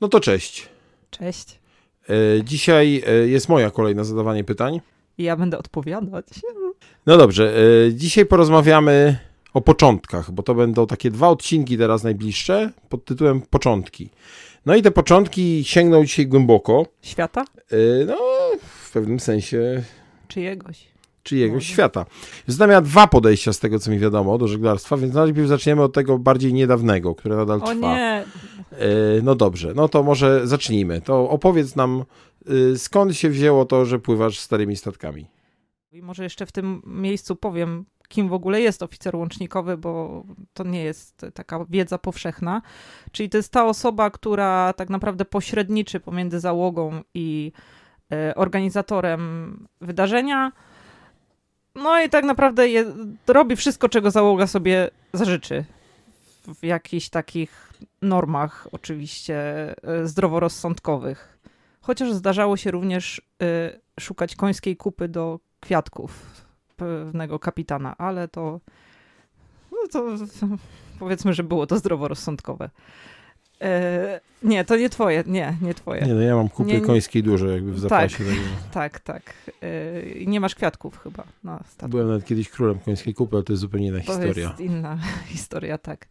No to cześć. Cześć. E, dzisiaj e, jest moja kolej na zadawanie pytań. Ja będę odpowiadać. No dobrze, e, dzisiaj porozmawiamy o początkach, bo to będą takie dwa odcinki teraz najbliższe pod tytułem Początki. No i te początki sięgną dzisiaj głęboko. Świata? No, w pewnym sensie. Czyjegoś czy jego no. świata. Znamia dwa podejścia z tego, co mi wiadomo do żeglarstwa, więc najpierw zaczniemy od tego bardziej niedawnego, które nadal o trwa. Nie. E, no dobrze, no to może zacznijmy. To opowiedz nam, y, skąd się wzięło to, że pływasz starymi statkami? I może jeszcze w tym miejscu powiem, kim w ogóle jest oficer łącznikowy, bo to nie jest taka wiedza powszechna. Czyli to jest ta osoba, która tak naprawdę pośredniczy pomiędzy załogą i y, organizatorem wydarzenia no i tak naprawdę je, robi wszystko, czego załoga sobie zażyczy. W jakichś takich normach, oczywiście, e, zdroworozsądkowych. Chociaż zdarzało się również y, szukać końskiej kupy do kwiatków pewnego kapitana, ale to, no to powiedzmy, że było to zdroworozsądkowe. E, nie, to nie twoje, nie, nie twoje. Nie, no ja mam kupy nie, końskiej duże jakby w tak. zapasie. Tak, tak. tak. Yy, nie masz kwiatków chyba na statku. Byłem nawet kiedyś królem końskiej kupy, ale to jest zupełnie inna to historia. To jest inna historia, tak.